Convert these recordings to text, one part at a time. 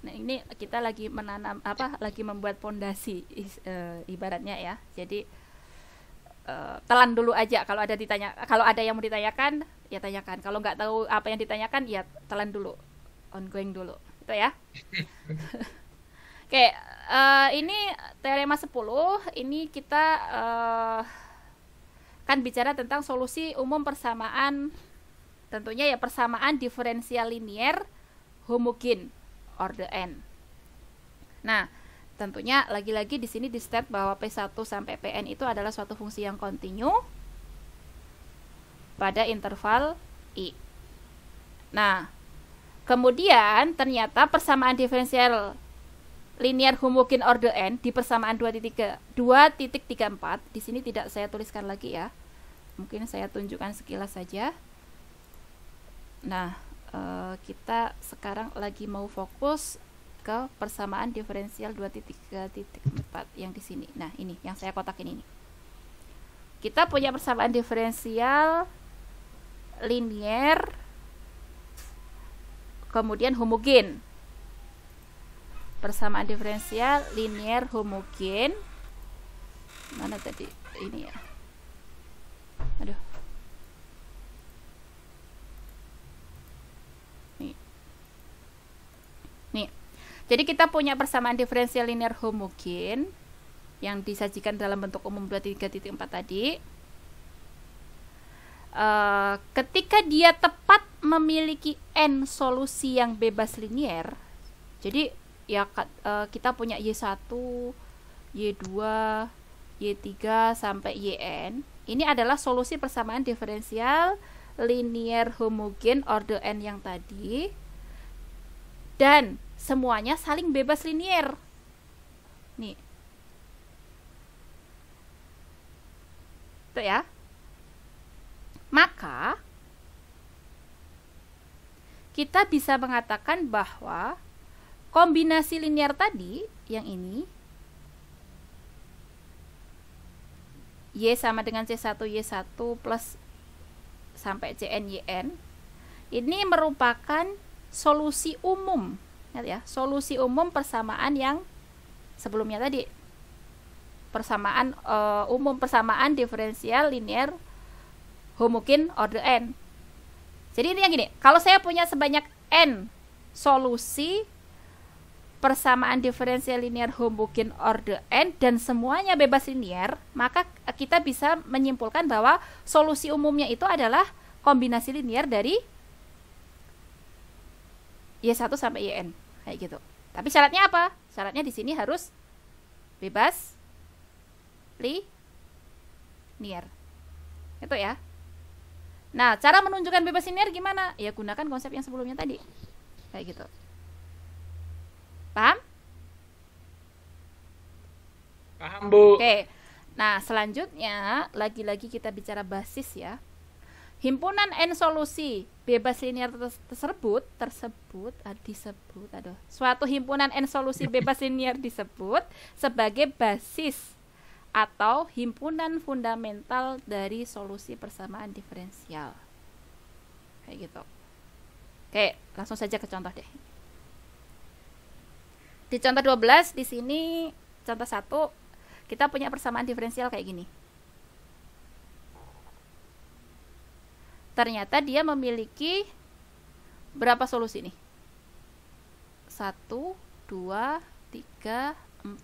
Nah, ini kita lagi menanam apa lagi membuat pondasi uh, ibaratnya ya. Jadi uh, telan dulu aja kalau ada ditanya kalau ada yang mau ditanyakan ya tanyakan. Kalau nggak tahu apa yang ditanyakan ya telan dulu. Ongoing dulu. Itu ya. Oke, okay, uh, eh, ini teorema 10 ini kita uh, kan bicara tentang solusi umum persamaan tentunya ya persamaan diferensial linier homogen or n. Nah, tentunya lagi-lagi di sini di step bahwa P1 sampai Pn itu adalah suatu fungsi yang kontinu pada interval I. Nah, kemudian ternyata persamaan diferensial linear homogen order n di persamaan 2.3 2.34 di sini tidak saya tuliskan lagi ya. Mungkin saya tunjukkan sekilas saja. Nah, uh, kita sekarang lagi mau fokus ke persamaan diferensial 2.3.4 yang di sini. Nah, ini yang saya kotakin ini. Kita punya persamaan diferensial linier kemudian homogen. Persamaan diferensial linier homogen. Mana tadi? Ini ya. Aduh. Jadi kita punya persamaan diferensial linear homogen yang disajikan dalam bentuk umum 23.4 tadi. E, ketika dia tepat memiliki n solusi yang bebas linier, jadi ya eh, kita punya y1, y2, y3 sampai yn. Ini adalah solusi persamaan diferensial linear homogen order n yang tadi. Dan semuanya saling bebas linier. Nih. Tuh ya. Maka kita bisa mengatakan bahwa kombinasi linier tadi yang ini Y sama dengan C1 Y1 plus sampai CN YN ini merupakan solusi umum Ingat ya, solusi umum persamaan yang sebelumnya tadi. Persamaan e, umum persamaan diferensial linear homogen order n. Jadi ini yang gini, kalau saya punya sebanyak n solusi persamaan diferensial linear homogen order n dan semuanya bebas linear, maka kita bisa menyimpulkan bahwa solusi umumnya itu adalah kombinasi linear dari Y1 sampai YN kayak gitu tapi syaratnya apa syaratnya di sini harus bebas li linear itu ya nah cara menunjukkan bebas linear gimana ya gunakan konsep yang sebelumnya tadi kayak gitu paham paham bu oke nah selanjutnya lagi-lagi kita bicara basis ya Himpunan N Solusi Bebas Linear tersebut tersebut ah, disebut aduh suatu himpunan N Solusi Bebas Linear disebut sebagai basis atau himpunan fundamental dari solusi persamaan diferensial. Kayak gitu. Oke, langsung saja ke contoh deh. Di contoh 12 di sini contoh satu kita punya persamaan diferensial kayak gini. ternyata dia memiliki berapa solusi nih? 1 2 3 4 5 6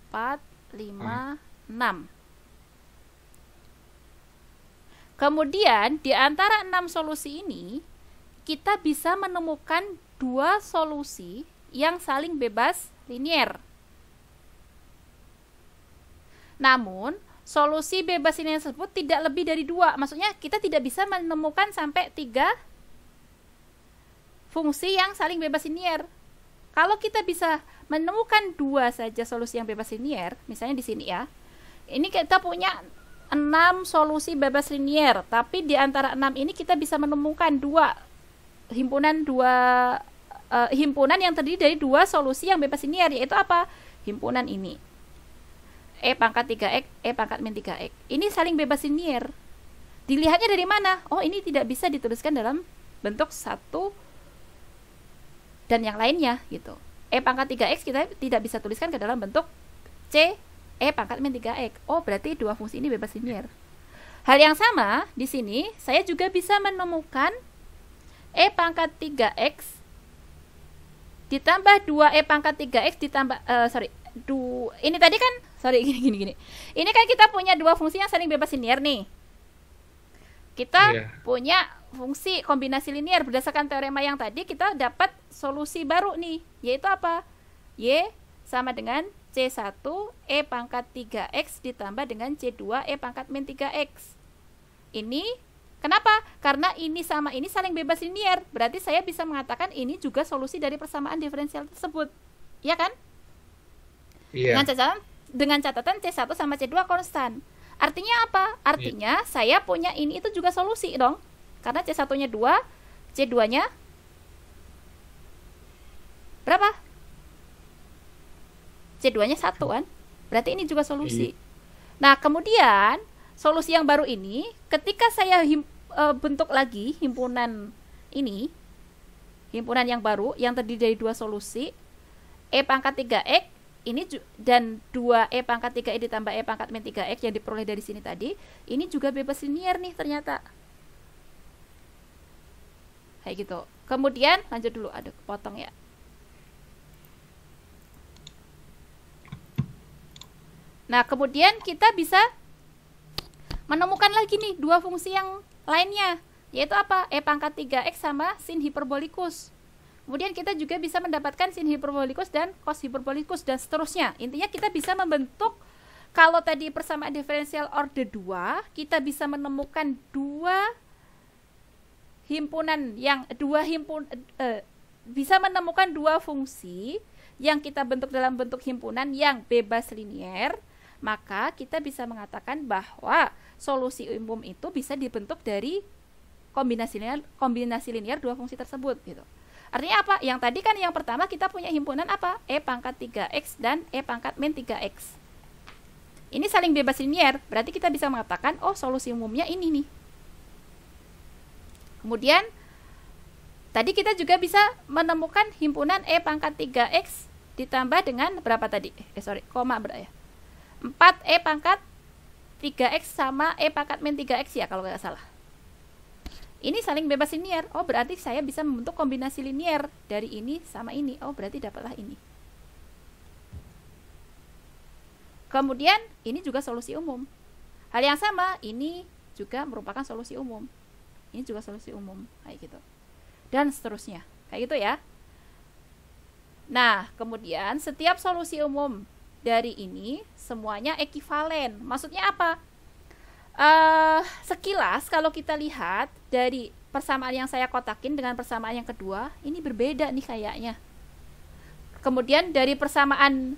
Kemudian di antara enam solusi ini kita bisa menemukan dua solusi yang saling bebas linier. Namun, solusi bebas ini yang tersebut tidak lebih dari dua. Maksudnya kita tidak bisa menemukan sampai tiga fungsi yang saling bebas linier. Kalau kita bisa menemukan dua saja solusi yang bebas linier, misalnya di sini ya, ini kita punya enam solusi bebas linier, tapi di antara enam ini kita bisa menemukan dua himpunan dua uh, himpunan yang terdiri dari dua solusi yang bebas linier. yaitu apa? Himpunan ini. E pangkat 3X, E pangkat min 3X. Ini saling bebas linier. Dilihatnya dari mana? Oh, ini tidak bisa dituliskan dalam bentuk satu dan yang lainnya gitu. E pangkat 3X kita tidak bisa tuliskan ke dalam bentuk C E pangkat min 3X. Oh, berarti dua fungsi ini bebas linier. Hal yang sama di sini, saya juga bisa menemukan E pangkat 3X ditambah 2E pangkat 3X ditambah, uh, sorry, dua ini tadi kan sorry gini gini gini ini kan kita punya dua fungsi yang saling bebas linear nih kita yeah. punya fungsi kombinasi linear berdasarkan teorema yang tadi kita dapat solusi baru nih yaitu apa y sama dengan c1 e pangkat 3x ditambah dengan c2 e pangkat min 3x ini kenapa karena ini sama ini saling bebas linear berarti saya bisa mengatakan ini juga solusi dari persamaan diferensial tersebut ya kan Yeah. Dengan catatan dengan catatan C1 sama C2 konstan. Artinya apa? Artinya yeah. saya punya ini itu juga solusi dong. Karena C1-nya 2, C2-nya berapa? C2-nya 1 kan? Berarti ini juga solusi. Yeah. Nah, kemudian solusi yang baru ini ketika saya him, e, bentuk lagi himpunan ini himpunan yang baru yang terdiri dari dua solusi E pangkat 3X ini dan 2E pangkat 3E ditambah E pangkat min 3X yang diperoleh dari sini tadi, ini juga bebas linear nih ternyata. Kayak gitu. Kemudian lanjut dulu, ada potong ya. Nah, kemudian kita bisa menemukan lagi nih dua fungsi yang lainnya, yaitu apa? E pangkat 3X sama sin hiperbolikus. Kemudian kita juga bisa mendapatkan sin hiperbolikus dan cos hiperbolikus dan seterusnya. Intinya kita bisa membentuk kalau tadi persamaan diferensial order 2, kita bisa menemukan dua himpunan yang dua himpun eh, bisa menemukan dua fungsi yang kita bentuk dalam bentuk himpunan yang bebas linier, maka kita bisa mengatakan bahwa solusi umum itu bisa dibentuk dari kombinasi linier kombinasi linear dua fungsi tersebut gitu. Artinya apa? Yang tadi kan yang pertama kita punya himpunan apa? E pangkat 3X dan E pangkat min 3X. Ini saling bebas linier, berarti kita bisa mengatakan, oh solusi umumnya ini nih. Kemudian, tadi kita juga bisa menemukan himpunan E pangkat 3X ditambah dengan berapa tadi? Eh sorry, koma berapa ya? 4 E pangkat 3X sama E pangkat min 3X ya kalau nggak salah ini saling bebas linier. Oh, berarti saya bisa membentuk kombinasi linier dari ini sama ini. Oh, berarti dapatlah ini. Kemudian, ini juga solusi umum. Hal yang sama, ini juga merupakan solusi umum. Ini juga solusi umum, kayak gitu. Dan seterusnya, kayak gitu ya. Nah, kemudian setiap solusi umum dari ini semuanya ekivalen. Maksudnya apa? uh, sekilas kalau kita lihat dari persamaan yang saya kotakin dengan persamaan yang kedua ini berbeda nih kayaknya kemudian dari persamaan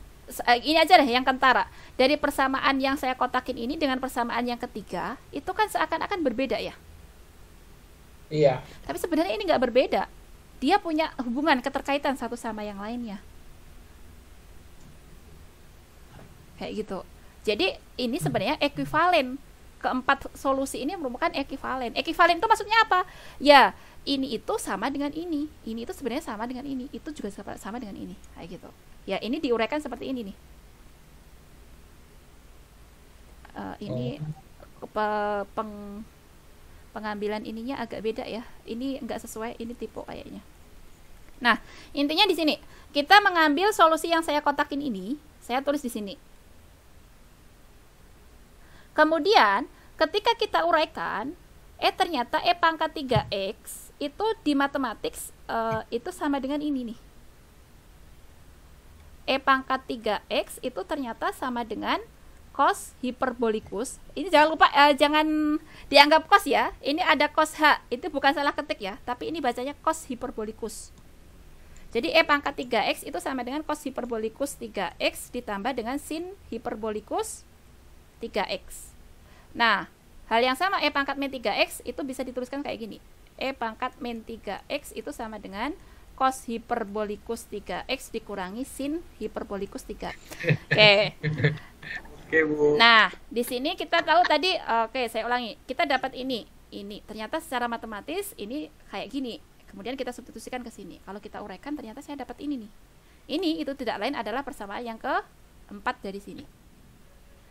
eh, ini aja deh yang kentara dari persamaan yang saya kotakin ini dengan persamaan yang ketiga itu kan seakan-akan berbeda ya iya tapi sebenarnya ini nggak berbeda dia punya hubungan keterkaitan satu sama yang lainnya kayak gitu jadi ini sebenarnya ekuivalen keempat solusi ini merupakan ekivalen. Ekivalen itu maksudnya apa? Ya, ini itu sama dengan ini. Ini itu sebenarnya sama dengan ini. Itu juga sama dengan ini. Kayak gitu. Ya, ini diuraikan seperti ini nih. Uh, ini oh. pe peng pengambilan ininya agak beda ya. Ini nggak sesuai, ini tipe kayaknya. Nah, intinya di sini kita mengambil solusi yang saya kotakin ini, saya tulis di sini. Kemudian ketika kita uraikan, eh ternyata E pangkat 3X itu di matematik eh, itu sama dengan ini nih. E pangkat 3X itu ternyata sama dengan cos hiperbolikus. Ini jangan lupa eh, jangan dianggap cos ya. Ini ada cos H, itu bukan salah ketik ya, tapi ini bacanya cos hiperbolikus. Jadi E pangkat 3X itu sama dengan cos hiperbolikus 3X ditambah dengan sin hiperbolikus 3x. Nah, hal yang sama E pangkat min 3x itu bisa dituliskan kayak gini. E pangkat min 3x itu sama dengan cos hiperbolikus 3x dikurangi sin hiperbolikus 3. Oke. Oke, Bu. Nah, di sini kita tahu tadi oke, okay, saya ulangi. Kita dapat ini, ini. Ternyata secara matematis ini kayak gini. Kemudian kita substitusikan ke sini. Kalau kita uraikan ternyata saya dapat ini nih. Ini itu tidak lain adalah persamaan yang ke empat dari sini.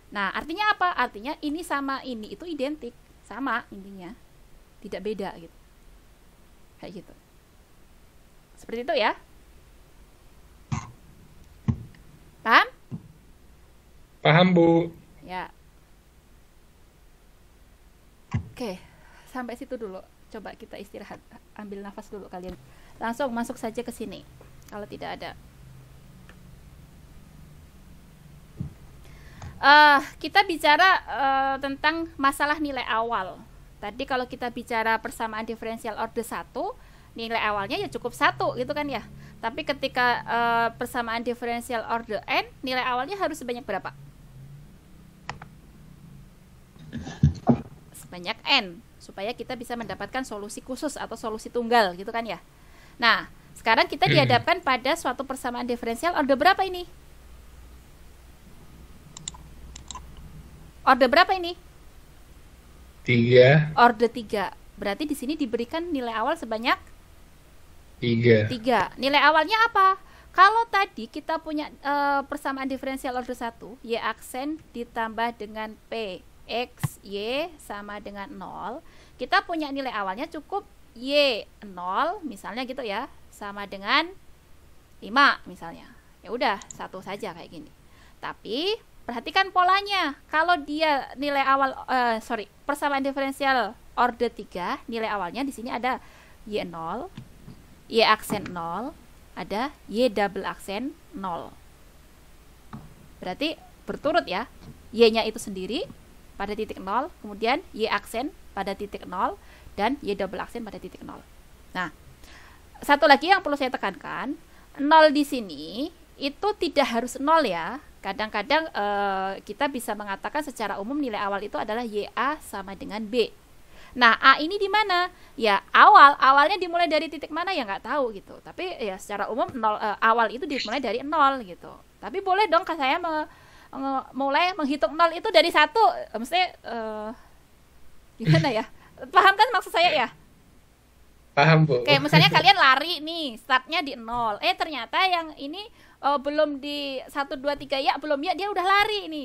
Nah, artinya apa? Artinya ini sama ini itu identik, sama intinya. Tidak beda gitu. Kayak gitu. Seperti itu ya. Paham? Paham, Bu. Ya. Oke, sampai situ dulu. Coba kita istirahat, ambil nafas dulu kalian. Langsung masuk saja ke sini. Kalau tidak ada uh, kita bicara uh, tentang masalah nilai awal. Tadi kalau kita bicara persamaan diferensial order 1, nilai awalnya ya cukup satu gitu kan ya. Tapi ketika uh, persamaan diferensial order n, nilai awalnya harus sebanyak berapa? Sebanyak n supaya kita bisa mendapatkan solusi khusus atau solusi tunggal gitu kan ya. Nah, sekarang kita hmm. dihadapkan pada suatu persamaan diferensial order berapa ini? Order berapa ini? Tiga. Order tiga. Berarti di sini diberikan nilai awal sebanyak tiga. Tiga. Nilai awalnya apa? Kalau tadi kita punya uh, persamaan diferensial order 1, Y aksen ditambah dengan P, X, Y sama dengan 0. Kita punya nilai awalnya cukup Y 0, misalnya gitu ya, sama dengan 5 misalnya. Ya udah, satu saja kayak gini. Tapi Perhatikan polanya. Kalau dia nilai awal uh, sorry, persamaan diferensial order 3, nilai awalnya di sini ada Y0, Y aksen 0, ada Y double aksen 0. Berarti berturut ya. Y-nya itu sendiri pada titik 0, kemudian Y aksen pada titik 0 dan Y double aksen pada titik 0. Nah, satu lagi yang perlu saya tekankan, 0 di sini itu tidak harus nol ya. Kadang-kadang eh, kita bisa mengatakan secara umum nilai awal itu adalah YA sama dengan B. Nah, A ini di mana? Ya, awal, awalnya dimulai dari titik mana ya nggak tahu gitu. Tapi ya secara umum nol, eh, awal itu dimulai dari nol gitu. Tapi boleh dong saya me, me, mulai menghitung nol itu dari satu, eh, maksudnya eh, gimana ya? Paham kan maksud saya ya? Paham, Bu. Kayak misalnya kalian lari nih, startnya di nol. Eh, ternyata yang ini uh, belum di satu dua tiga ya belum ya dia udah lari ini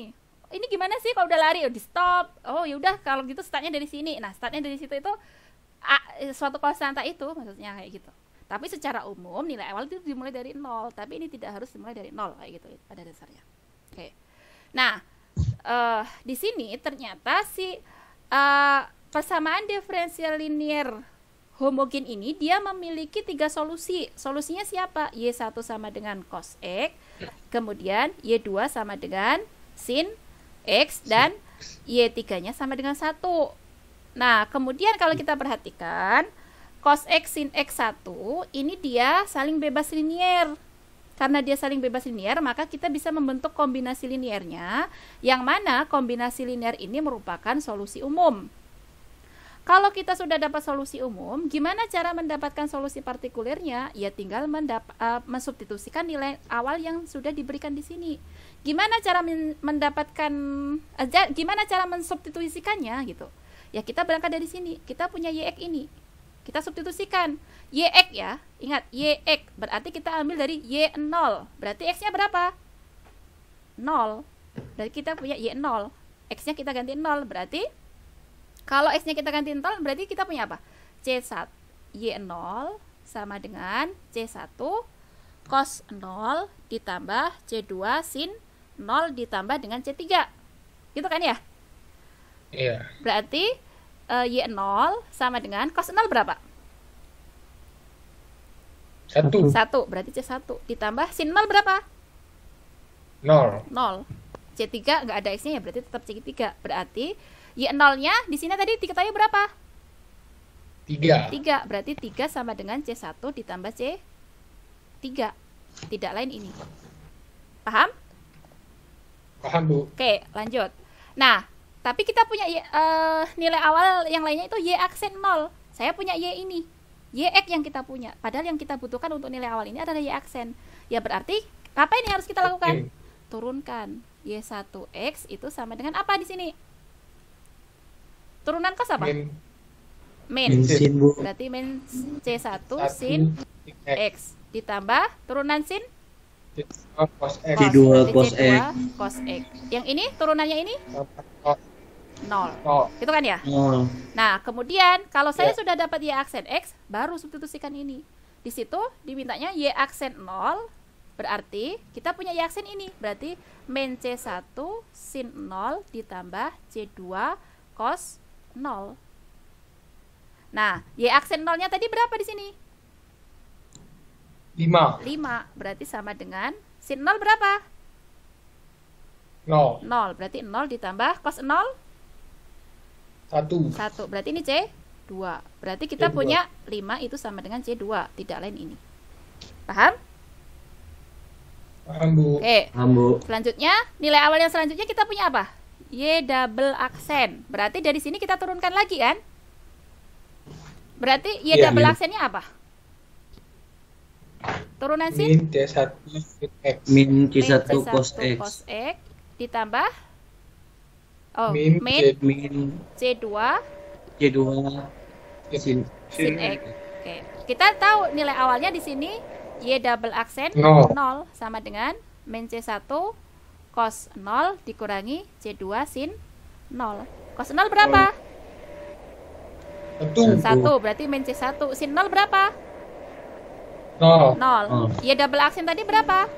ini gimana sih kalau udah lari oh, di stop oh ya udah kalau gitu startnya dari sini nah startnya dari situ itu uh, suatu konstanta itu maksudnya kayak gitu tapi secara umum nilai awal itu dimulai dari nol tapi ini tidak harus dimulai dari nol kayak gitu pada dasarnya oke okay. nah uh, di sini ternyata si uh, persamaan diferensial linier homogen ini dia memiliki tiga solusi. Solusinya siapa? Y1 sama dengan cos X, kemudian Y2 sama dengan sin X, dan Y3-nya sama dengan 1. Nah, kemudian kalau kita perhatikan, cos X sin X1 ini dia saling bebas linier. Karena dia saling bebas linier, maka kita bisa membentuk kombinasi liniernya, yang mana kombinasi linier ini merupakan solusi umum. Kalau kita sudah dapat solusi umum, gimana cara mendapatkan solusi partikulernya? Ya tinggal mendap uh, mensubstitusikan nilai awal yang sudah diberikan di sini. Gimana cara men mendapatkan uh, gimana cara mensubstitusikannya gitu. Ya kita berangkat dari sini. Kita punya YX ini. Kita substitusikan YX ya. Ingat YX berarti kita ambil dari Y0. Berarti X-nya berapa? 0. Berarti kita punya Y0. X-nya kita ganti 0 berarti kalau X-nya kita ganti 0, berarti kita punya apa? C1, Y0 sama dengan C1 cos 0 ditambah C2 sin 0 ditambah dengan C3. Gitu kan ya? Iya. Berarti uh, eh, Y0 sama dengan cos 0 berapa? Satu. Satu, berarti C1 ditambah sin 0 berapa? 0. 0. C3 nggak ada X-nya ya berarti tetap C3. Berarti Y ya, nolnya di sini tadi diketahui berapa? Tiga. Tiga. Berarti tiga sama dengan C1 ditambah C3. Tidak lain ini. Paham? Paham, Bu. Oke, lanjut. Nah, tapi kita punya uh, nilai awal yang lainnya itu Y aksen 0. Saya punya Y ini. YX yang kita punya. Padahal yang kita butuhkan untuk nilai awal ini adalah Y aksen. Ya berarti apa ini harus kita lakukan? Okay. Turunkan Y1X itu sama dengan apa di sini? Turunan kos apa? Min. Min. min sin, Bu. Berarti min C1 sin X. Ditambah turunan sin? Cos X. C2 cos X. Cos X. Yang ini turunannya ini? nol. Oh. Itu kan ya? Nol. Nah, kemudian kalau saya yeah. sudah dapat y aksen x, baru substitusikan ini. Di situ dimintanya y aksen 0 berarti kita punya y aksen ini. Berarti min C1 sin 0 ditambah C2 cos 0. Nah, y aksen nolnya tadi berapa di sini? 5. 5 berarti sama dengan sin 0 berapa? 0. 0 berarti 0 ditambah cos 0 1. 1 berarti ini C 2. Berarti kita C2. punya 5 itu sama dengan C2, tidak lain ini. Paham? Paham, Bu. Oke. Paham, Bu. Selanjutnya, nilai awal yang selanjutnya kita punya apa? Y double aksen. Berarti dari sini kita turunkan lagi kan? Berarti Y yeah, iya, double aksennya iya. apa? Turunan sin? Min C1 X. Min C1 cos X. Cos X ditambah Oh, min, min, C, min C2 C2 sin, sin X. Oke. Kita tahu nilai awalnya di sini Y double aksen 0. 0 sama dengan min C1 cos 0 dikurangi C2 sin 0. Cos 0 berapa? 1. 1 berarti min C1. Sin 0 berapa? 0. 0. Y double aksin tadi berapa?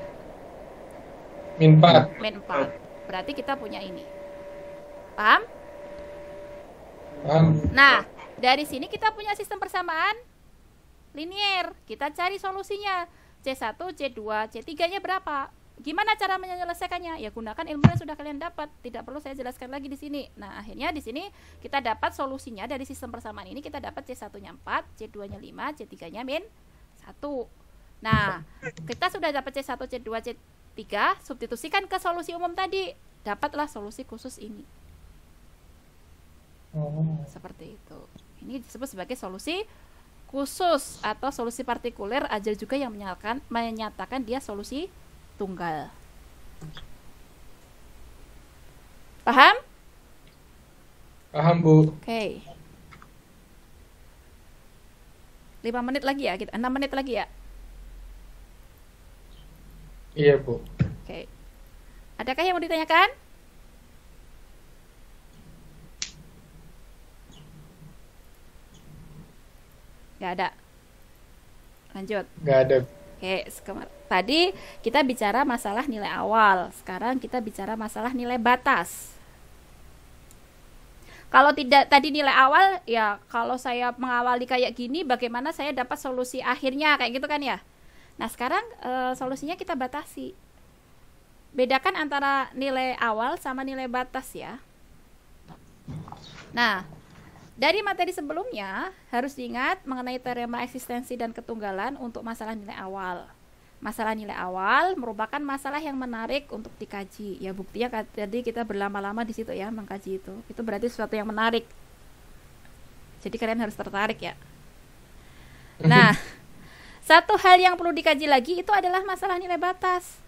Min 4. Min 4. Berarti kita punya ini. Paham? Paham. Nah, dari sini kita punya sistem persamaan linier. Kita cari solusinya. C1, C2, C3-nya berapa? Gimana cara menyelesaikannya? Ya gunakan ilmu yang sudah kalian dapat. Tidak perlu saya jelaskan lagi di sini. Nah, akhirnya di sini kita dapat solusinya dari sistem persamaan ini kita dapat C1-nya 4, C2-nya 5, C3-nya min 1. Nah, kita sudah dapat C1, C2, C3, substitusikan ke solusi umum tadi. Dapatlah solusi khusus ini. Oh. Seperti itu. Ini disebut sebagai solusi khusus atau solusi partikuler aja juga yang menyatakan menyatakan dia solusi tunggal. Paham? Paham, Bu. Oke. Okay. 5 menit lagi ya, kita 6 menit lagi ya. Iya, Bu. Oke. Okay. Adakah yang mau ditanyakan? Gak ada. Lanjut. Gak ada. Oke, tadi kita bicara masalah nilai awal. Sekarang kita bicara masalah nilai batas. Kalau tidak tadi nilai awal ya kalau saya mengawali kayak gini bagaimana saya dapat solusi akhirnya kayak gitu kan ya. Nah, sekarang e, solusinya kita batasi. Bedakan antara nilai awal sama nilai batas ya. Nah, dari materi sebelumnya, harus diingat mengenai teorema eksistensi dan ketunggalan untuk masalah nilai awal. Masalah nilai awal merupakan masalah yang menarik untuk dikaji. Ya buktinya tadi kita berlama-lama di situ ya mengkaji itu. Itu berarti sesuatu yang menarik. Jadi kalian harus tertarik ya. Nah, satu hal yang perlu dikaji lagi itu adalah masalah nilai batas.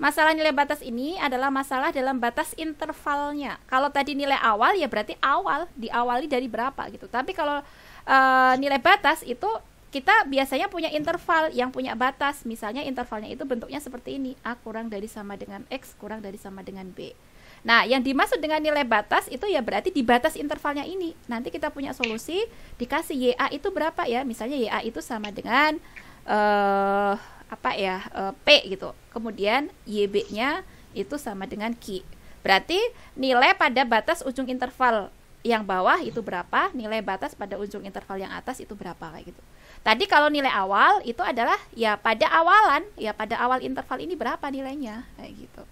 Masalah nilai batas ini adalah masalah dalam batas intervalnya. Kalau tadi nilai awal ya berarti awal diawali dari berapa gitu. Tapi kalau uh, nilai batas itu kita biasanya punya interval yang punya batas. Misalnya intervalnya itu bentuknya seperti ini. A kurang dari sama dengan X kurang dari sama dengan B. Nah, yang dimaksud dengan nilai batas itu ya berarti di batas intervalnya ini. Nanti kita punya solusi dikasih YA itu berapa ya? Misalnya YA itu sama dengan eh, apa ya uh, P gitu kemudian YB-nya itu sama dengan Q berarti nilai pada batas ujung interval yang bawah itu berapa, nilai batas pada ujung interval yang atas itu berapa kayak gitu. Tadi kalau nilai awal itu adalah ya pada awalan, ya pada awal interval ini berapa nilainya kayak gitu.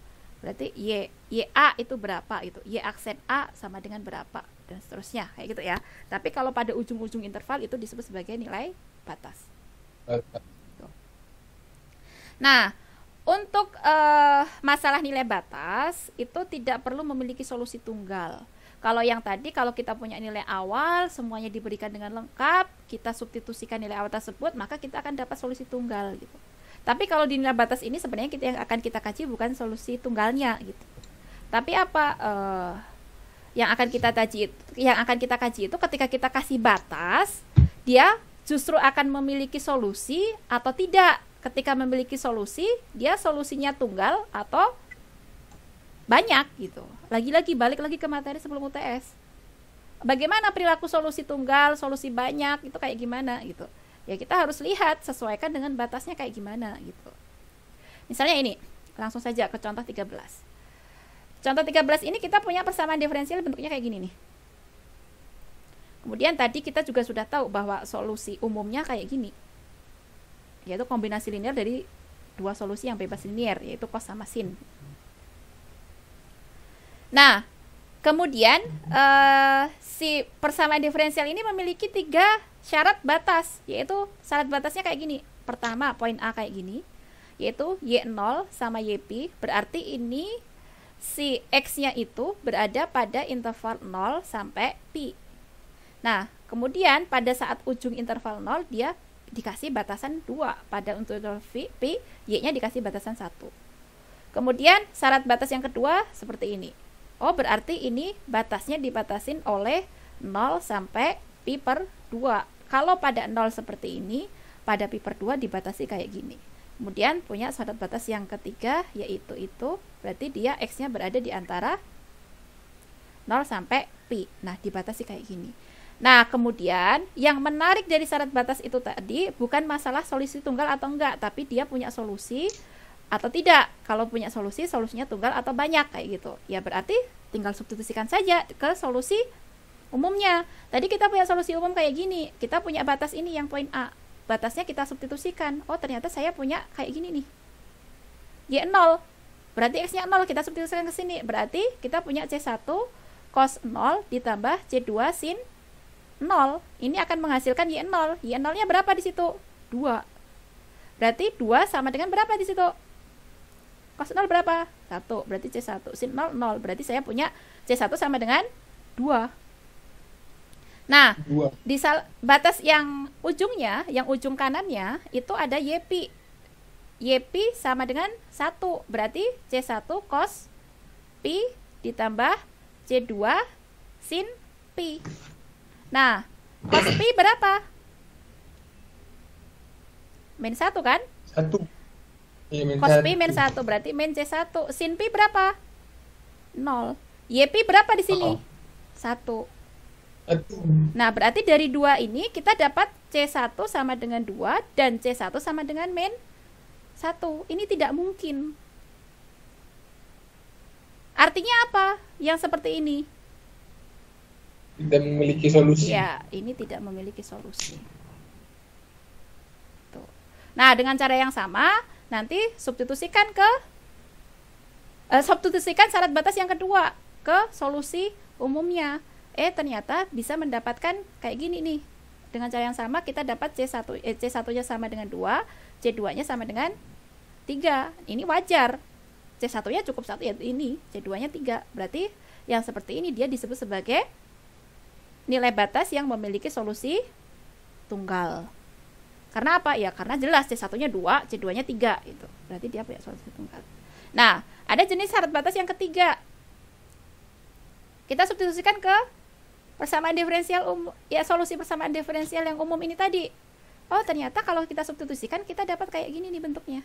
Berarti y YA itu berapa itu Y aksen A sama dengan berapa dan seterusnya kayak gitu ya. Tapi kalau pada ujung-ujung interval itu disebut sebagai nilai batas. batas. Nah, untuk uh, masalah nilai batas itu tidak perlu memiliki solusi tunggal. Kalau yang tadi, kalau kita punya nilai awal, semuanya diberikan dengan lengkap, kita substitusikan nilai awal tersebut, maka kita akan dapat solusi tunggal gitu. Tapi kalau di nilai batas ini sebenarnya kita yang akan kita kaji bukan solusi tunggalnya gitu. Tapi apa uh, yang akan kita kaji itu, yang akan kita kaji itu ketika kita kasih batas, dia justru akan memiliki solusi atau tidak ketika memiliki solusi dia solusinya tunggal atau banyak gitu lagi-lagi balik lagi ke materi sebelum UTS bagaimana perilaku solusi tunggal solusi banyak itu kayak gimana gitu ya kita harus lihat sesuaikan dengan batasnya kayak gimana gitu misalnya ini langsung saja ke contoh 13 contoh 13 ini kita punya persamaan diferensial bentuknya kayak gini nih kemudian tadi kita juga sudah tahu bahwa solusi umumnya kayak gini yaitu kombinasi linear dari dua solusi yang bebas linear yaitu cos sama sin. Nah, kemudian uh, si persamaan diferensial ini memiliki tiga syarat batas, yaitu syarat batasnya kayak gini. Pertama, poin A kayak gini, yaitu Y0 sama YP, berarti ini si X-nya itu berada pada interval 0 sampai p. Nah, kemudian pada saat ujung interval 0 dia dikasih batasan dua pada untuk P, P Y-nya dikasih batasan satu kemudian syarat batas yang kedua seperti ini Oh berarti ini batasnya dibatasin oleh 0 sampai pi per 2 kalau pada 0 seperti ini pada pi per 2 dibatasi kayak gini kemudian punya syarat batas yang ketiga yaitu itu berarti dia X nya berada di antara 0 sampai pi nah dibatasi kayak gini Nah, kemudian yang menarik dari syarat batas itu tadi bukan masalah solusi tunggal atau enggak, tapi dia punya solusi atau tidak. Kalau punya solusi, solusinya tunggal atau banyak kayak gitu. Ya berarti tinggal substitusikan saja ke solusi umumnya. Tadi kita punya solusi umum kayak gini, kita punya batas ini yang poin A. Batasnya kita substitusikan. Oh, ternyata saya punya kayak gini nih. Y 0. Berarti x-nya 0 kita substitusikan ke sini. Berarti kita punya C1 cos 0 ditambah C2 sin 0, ini akan menghasilkan Y0. Y0-nya berapa di situ? 2. Berarti 2 sama dengan berapa di situ? Cos 0 berapa? 1. Berarti C1. Sin 0, 0. Berarti saya punya C1 sama dengan 2. Nah, Dua. di sal batas yang ujungnya, yang ujung kanannya itu ada YP. YP sama dengan 1. Berarti C1 cos p ditambah C2 sin p. Nah, cos pi berapa? Min 1 kan? 1. Iya, cos pi min 1 berarti min C1. Sin pi berapa? 0. Y pi berapa di sini? 1. Oh. Nah, berarti dari dua ini kita dapat C1 sama dengan 2 dan C1 sama dengan min 1. Ini tidak mungkin. Artinya apa yang seperti ini? tidak memiliki solusi. Ya, ini tidak memiliki solusi. Tuh. Nah, dengan cara yang sama, nanti substitusikan ke uh, substitusikan syarat batas yang kedua ke solusi umumnya. Eh, ternyata bisa mendapatkan kayak gini nih. Dengan cara yang sama kita dapat C1 eh, C1-nya sama dengan 2, C2-nya sama dengan 3. Ini wajar. C1-nya cukup satu ya ini, C2-nya 3. Berarti yang seperti ini dia disebut sebagai nilai batas yang memiliki solusi tunggal. Karena apa? Ya karena jelas C1-nya 2, C2-nya 3 itu Berarti dia punya solusi tunggal. Nah, ada jenis syarat batas yang ketiga. Kita substitusikan ke persamaan diferensial umum ya solusi persamaan diferensial yang umum ini tadi. Oh, ternyata kalau kita substitusikan kita dapat kayak gini nih bentuknya.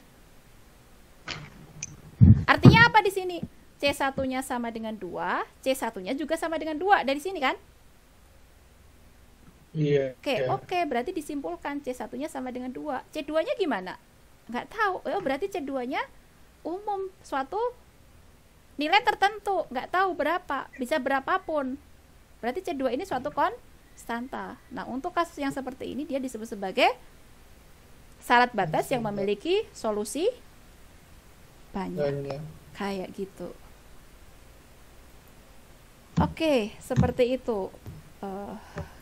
Artinya apa di sini? C1-nya sama dengan 2, C1-nya juga sama dengan 2 dari sini kan? Yeah, oke, yeah. oke, berarti disimpulkan C1-nya sama dengan dua. C2-nya gimana? Nggak tahu. Oh, berarti C2-nya umum suatu nilai tertentu, nggak tahu berapa, bisa berapapun. Berarti C2 ini suatu konstanta. Nah, untuk kasus yang seperti ini dia disebut sebagai syarat batas yang memiliki solusi banyak. banyak. Kayak gitu. Oke, seperti itu. Uh,